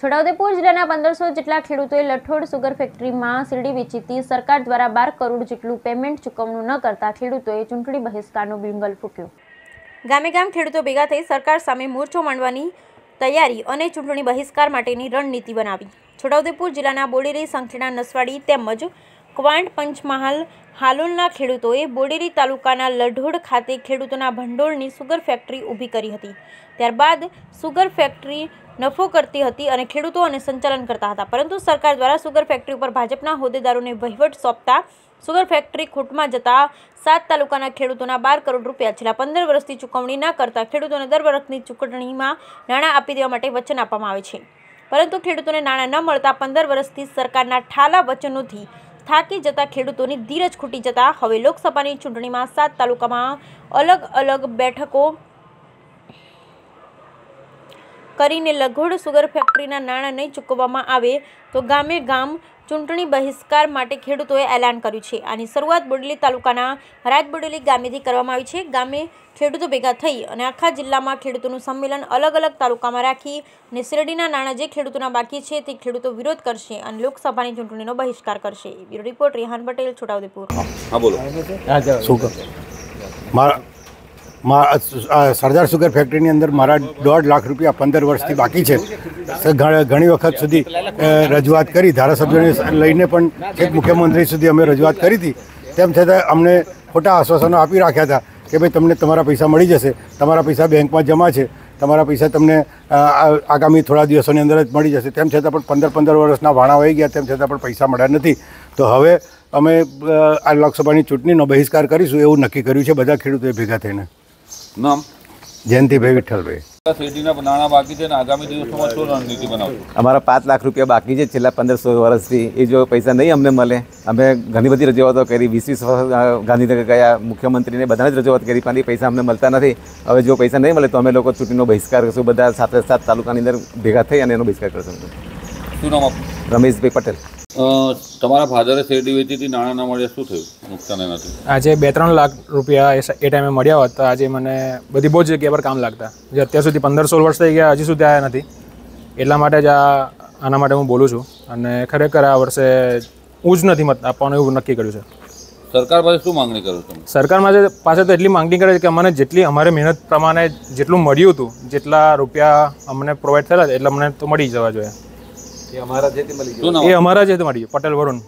છોટાઉદેપુર જિલ્લાના પંદરસો જેટલા ખેડૂતોએ લઠોડ સુગર ફેક્ટરીમાં શીરડી વેચીતી સરકાર દ્વારા બાર કરોડ જેટલું પેમેન્ટ ચૂકવણું ન કરતા ખેડૂતોએ ચૂંટણી બહિષ્કારનો બિંગલ ફૂક્યો ગામે ગામ ખેડૂતો ભેગા થઈ સરકાર સામે મોરચો માંડવાની તૈયારી અને ચૂંટણી બહિષ્કાર માટેની રણનીતિ બનાવી છોટાઉદેપુર જિલ્લાના બોડેલી સંખેડા નસવાડી તેમજ કવાંટ પંચમહાલ હાલોલના ખેડૂતોએ બોડેલી તાલુકાના લઢોડ ખાતે ખેડૂતોના ભંડોળની સુગર ફેક્ટરી ઊભી કરી હતી ત્યારબાદ સુગર ફેક્ટરી નફો કરતી હતી અને ખેડૂતો અને સંચાલન કરતા હતા પરંતુ સરકાર દ્વારા સુગર ફેક્ટરી ઉપર ભાજપના હોદ્દેદારોને વહીવટ સોંપતા સુગર ફેક્ટરી ખોટમાં જતા સાત તાલુકાના ખેડૂતોના બાર કરોડ રૂપિયા છેલ્લા પંદર વર્ષથી ચૂકવણી ન કરતા ખેડૂતોને દર વર્ષની ચૂકવણીમાં નાણાં આપી દેવા માટે વચન આપવામાં આવે છે પરંતુ ખેડૂતોને નાણાં ન મળતા પંદર વર્ષથી સરકારના ઠાલા વચનોથી થાકી જતા ખેડૂતોની ધીરજ ખૂટી જતા હવે લોકસભાની ચૂંટણીમાં સાત તાલુકામાં અલગ અલગ બેઠકો કરીને લઘોડ સુગર ફેક્ટરીના નાણાં નહીં ચૂકવવામાં આવે તો ગામે ગામ ચૂંટણી બહિષ્કાર માટે ખેડૂતોએ એલાન કર્યું છે આની શરૂઆત બુડલી તાલુકાના રાજબોડેલી ગામેથી કરવામાં આવી છે ગામે ખેડૂતો ભેગા થઈ અને આખા જિલ્લામાં ખેડૂતોનું સંમેલન અલગ અલગ તાલુકામાં રાખી અને શેરડીના નાણાં જે ખેડૂતોના બાકી છે તે ખેડૂતો વિરોધ કરશે અને લોકસભાની ચૂંટણીનો બહિષ્કાર કરશે bureau report Rehan Patel Chhotaudepur Sardar sugar ફેક્ટરીની અંદર મારા દોઢ લાખ રૂપિયા પંદર વર્ષથી બાકી છે ઘણી વખત સુધી રજૂઆત કરી ધારાસભ્યોને લઈને પણ એક મુખ્યમંત્રી સુધી અમે રજૂઆત કરી હતી તેમ છતાં અમને ખોટા આશ્વાસનો આપી રાખ્યા હતા કે ભાઈ તમને તમારા પૈસા મળી જશે તમારા પૈસા બેંકમાં જમા છે તમારા પૈસા તમને આગામી થોડા દિવસોની અંદર જ મળી જશે તેમ છતાં પણ પંદર પંદર વર્ષના વાણા વહી ગયા તેમ છતાં પણ પૈસા મળ્યા નથી તો હવે અમે આ લોકસભાની ચૂંટણીનો બહિષ્કાર કરીશું એવું નક્કી કર્યું છે બધા ખેડૂતોએ ભેગા થઈને નામ જયંતિભાઈ વિઠ્ઠલભાઈ અમારા પાંચ લાખ રૂપિયા બાકી છે છેલ્લા પંદર સોળ વર્ષથી એ જો પૈસા નહીં અમને મળે અમે ઘણી બધી રજૂઆતો કરી વીસ વીસ વર્ષ ગાંધીનગર ગયા મુખ્યમંત્રીને બધાને જ રજૂઆત કરી પણ પૈસા અમને મળતા નથી હવે જો પૈસા નહીં મળે તો અમે લોકો ચૂંટણીનો બહિષ્કાર કરશું બધા સાથે સાત તાલુકાની અંદર ભેગા થઈ અને એનો બહિષ્કાર કરશું શું નામ રમેશભાઈ પટેલ તમારા ફાધરે શેરડી વેચીથી નાણાં ના મળ્યા શું થયું નુકસાન એનાથી આજે બે ત્રણ લાખ રૂપિયા એ ટાઈમે મળ્યા હતા આજે મને બધી બહુ જગ્યા પર કામ લાગતા જે અત્યાર સુધી પંદર સોળ વર્ષ થઈ ગયા હજી સુધી આવ્યા નથી એટલા માટે જ આ આના માટે હું બોલું છું અને ખરેખર આ વર્ષે હું જ નથી મત આપવાનું એવું નક્કી કર્યું છે સરકાર પાસે શું માંગણી કરો તમે સરકાર પાસે તો એટલી માંગણી કરે છે કે અમને જેટલી અમારે મહેનત પ્રમાણે જેટલું મળ્યું હતું જેટલા રૂપિયા અમને પ્રોવાઈડ થયેલા એટલા મને તો મળી જવા જોઈએ એ અમારા જેથી મળી ગયું એ અમારા જેથી મળી ગયું પટેલ વરુણ